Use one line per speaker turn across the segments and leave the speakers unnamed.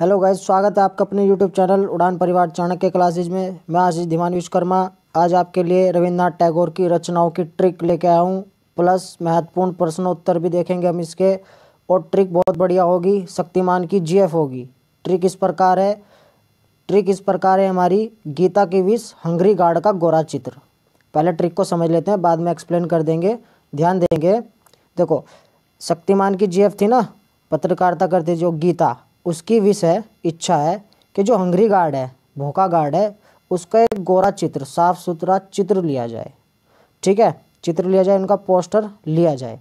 hello guys स्वागत है आपका अपने यूट्यूब चैनल उड़ान परिवार चाणक्य क्लासेज में मैं आशीष धीमान विश्वकर्मा आज आपके लिए रविन्द्रनाथ टैगोर की रचनाओं की ट्रिक लेके आया हूँ प्लस महत्वपूर्ण प्रश्नोत्तर भी देखेंगे हम इसके और ट्रिक बहुत बढ़िया होगी शक्तिमान की जीएफ होगी ट्रिक इस प्रकार है ट्रिक इस प्रकार है हमारी गीता की विश हंगरी गार्ड का गोरा चित्र पहले ट्रिक को समझ लेते हैं बाद में एक्सप्लेन कर देंगे ध्यान देंगे देखो शक्तिमान की जीएफ थी ना पत्रकारिता करते जो गीता उसकी विष है इच्छा है कि जो हंगरी गार्ड है भूखा गार्ड है उसका एक गोरा चित्र साफ सुथरा चित्र लिया जाए ठीक है चित्र लिया जाए इनका पोस्टर लिया जाए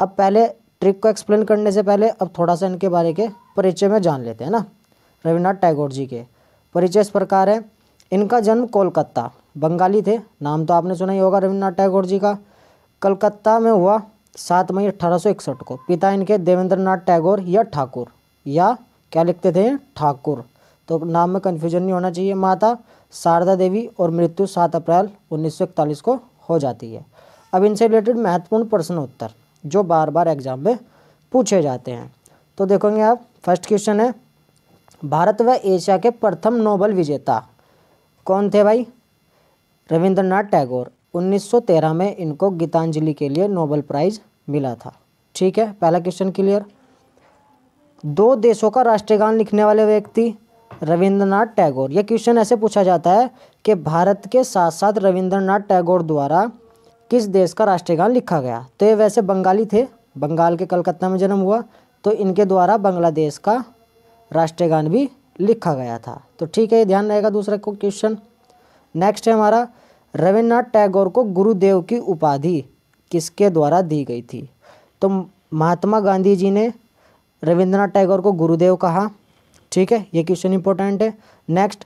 अब पहले ट्रिक को एक्सप्लेन करने से पहले अब थोड़ा सा इनके बारे के परिचय में जान लेते हैं ना रविन्द्रनाथ टैगोर जी के परिचय इस प्रकार है इनका जन्म कोलकाता बंगाली थे नाम तो आपने सुना ही होगा रविन्द्रनाथ टैगोर जी का कलकत्ता में हुआ सात मई अठारह को पिता इनके देवेंद्र नाथ टैगोर या ठाकुर या क्या लिखते थे ठाकुर तो नाम में कन्फ्यूजन नहीं होना चाहिए माता शारदा देवी और मृत्यु सात अप्रैल उन्नीस को हो जाती है अब इनसे रिलेटेड महत्वपूर्ण प्रश्न उत्तर जो बार बार एग्जाम में पूछे जाते हैं तो देखोगे आप फर्स्ट क्वेश्चन है भारत व एशिया के प्रथम नोबल विजेता कौन थे भाई रविंद्रनाथ टैगोर 1913 में इनको गीतांजलि के लिए नोबल प्राइज़ मिला था ठीक है पहला क्वेश्चन क्लियर दो देशों का राष्ट्रगान लिखने वाले व्यक्ति रविंद्रनाथ टैगोर यह क्वेश्चन ऐसे पूछा जाता है कि भारत के साथ साथ रविंद्रनाथ टैगोर द्वारा किस देश का राष्ट्रगान लिखा गया तो ये वैसे बंगाली थे बंगाल के कलकत्ता में जन्म हुआ तो इनके द्वारा बांग्लादेश का राष्ट्रगान भी लिखा गया था तो ठीक है ये ध्यान रहेगा दूसरे को क्वेश्चन नेक्स्ट है हमारा रविन्द्रनाथ टैगोर को गुरुदेव की उपाधि किसके द्वारा दी गई थी तो महात्मा गांधी जी ने रविंद्रनाथ टैगोर को गुरुदेव कहा ठीक है ये क्वेश्चन इंपॉर्टेंट है नेक्स्ट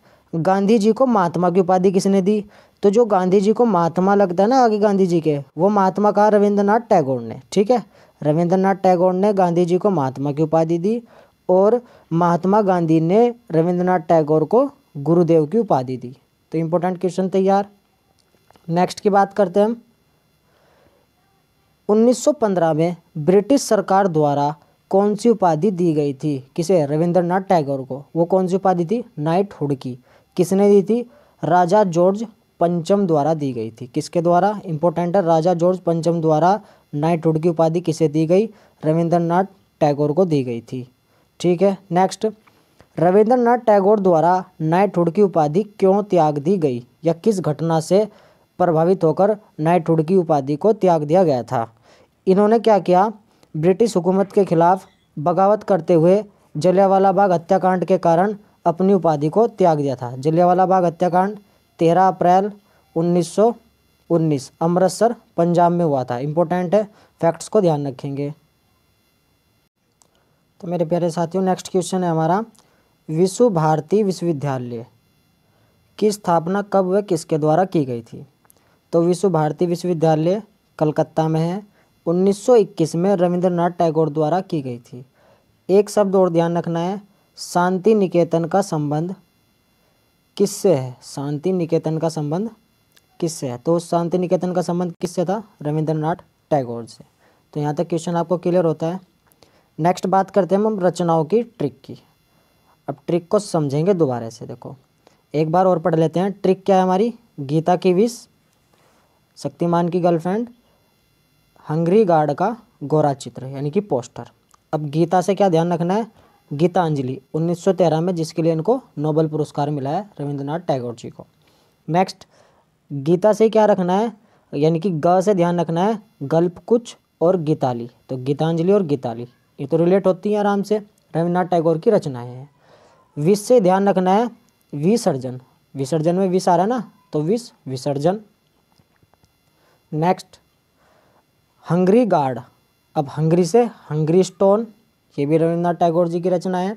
गांधी जी को महात्मा की उपाधि किसने दी तो जो गांधी जी को महात्मा लगता है ना आगे गांधी जी के वो महात्मा कहा रविंद्रनाथ टैगोर ने ठीक है रविंद्रनाथ टैगोर ने गांधी जी को महात्मा की उपाधि दी और महात्मा गांधी ने रविंद्रनाथ टैगोर को गुरुदेव की उपाधि दी तो इम्पोर्टेंट क्वेश्चन तैयार नेक्स्ट की बात करते हैं हम 1915 में ब्रिटिश सरकार द्वारा कौन सी उपाधि दी गई थी किसे रविंद्रनाथ टैगोर को वो कौन सी उपाधि थी हुड की किसने दी थी राजा जॉर्ज पंचम द्वारा दी गई थी किसके द्वारा इंपॉर्टेंट है राजा जॉर्ज पंचम द्वारा हुड की उपाधि किसे दी गई रविंद्रनाथ टैगोर को दी गई थी ठीक है नेक्स्ट रविंद्रनाथ टैगोर द्वारा हुड की उपाधि क्यों त्याग दी गई या किस घटना से प्रभावित होकर हुड की उपाधि को त्याग दिया गया था इन्होंने क्या किया ब्रिटिश हुकूमत के खिलाफ बगावत करते हुए जलियावाला बाग हत्याकांड के कारण अपनी उपाधि को त्याग दिया था जलियावाला बाग हत्याकांड 13 अप्रैल 1919 अमृतसर पंजाब में हुआ था इम्पोर्टेंट है फैक्ट्स को ध्यान रखेंगे तो मेरे प्यारे साथियों नेक्स्ट क्वेश्चन है हमारा विश्व भारती विश्वविद्यालय की स्थापना कब व किसके द्वारा की गई थी तो विश्व भारती विश्वविद्यालय कलकत्ता में है 1921 में रविंद्रनाथ टैगोर द्वारा की गई थी एक शब्द और ध्यान रखना है शांति निकेतन का संबंध किससे है शांति निकेतन का संबंध किससे है तो शांति निकेतन का संबंध किससे था रविंद्रनाथ टैगोर से तो यहाँ तक क्वेश्चन आपको क्लियर होता है नेक्स्ट बात करते हैं हम रचनाओं की ट्रिक की अब ट्रिक को समझेंगे दोबारा से देखो एक बार और पढ़ लेते हैं ट्रिक क्या है हमारी गीता की विश शक्तिमान की गर्लफ्रेंड हंगरी गार्ड का गोरा चित्र यानी कि पोस्टर अब गीता से क्या ध्यान रखना है गीतांजलि 1913 में जिसके लिए इनको नोबल पुरस्कार मिला है रविंद्रनाथ टैगोर जी को नेक्स्ट गीता से क्या रखना है यानी कि ग से ध्यान रखना है गल्प कुछ और गीताली तो गीतांजलि और गीताली ये तो रिलेट होती हैं आराम से रविन्द्रनाथ टैगोर की रचनाएं हैं विष से ध्यान रखना है विसर्जन विसर्जन में विष आ रहा है ना तो विष विसर्जन नेक्स्ट हंगरी गार्ड अब हंगरी से हंगरी स्टोन ये भी रविन्द्रनाथ टैगोर जी की रचना है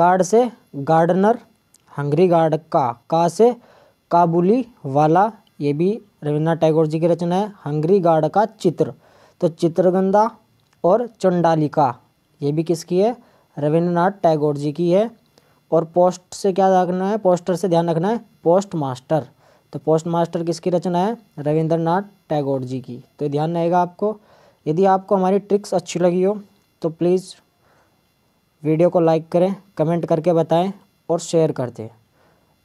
गार्ड से गार्डनर हंगरी गार्ड का का से काबुली वाला ये भी रविन्द्रनाथ टैगोर जी की रचना है हंगरी गार्ड का चित्र तो चित्रगंधा और चंडालिका ये भी किसकी है रविन्द्रनाथ टैगोर जी की है और पोस्ट से क्या रखना है पोस्टर से ध्यान रखना है पोस्ट मास्टर तो पोस्ट मास्टर किसकी रचना है रविंद्रनाथ टैगोर जी की तो ध्यान रहेगा आपको यदि आपको हमारी ट्रिक्स अच्छी लगी हो तो प्लीज़ वीडियो को लाइक करें कमेंट करके बताएं और शेयर कर दें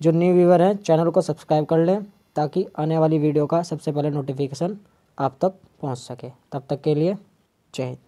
जो न्यू व्यूवर हैं चैनल को सब्सक्राइब कर लें ताकि आने वाली वीडियो का सबसे पहले नोटिफिकेशन आप तक पहुंच सके तब तक के लिए जय हिंद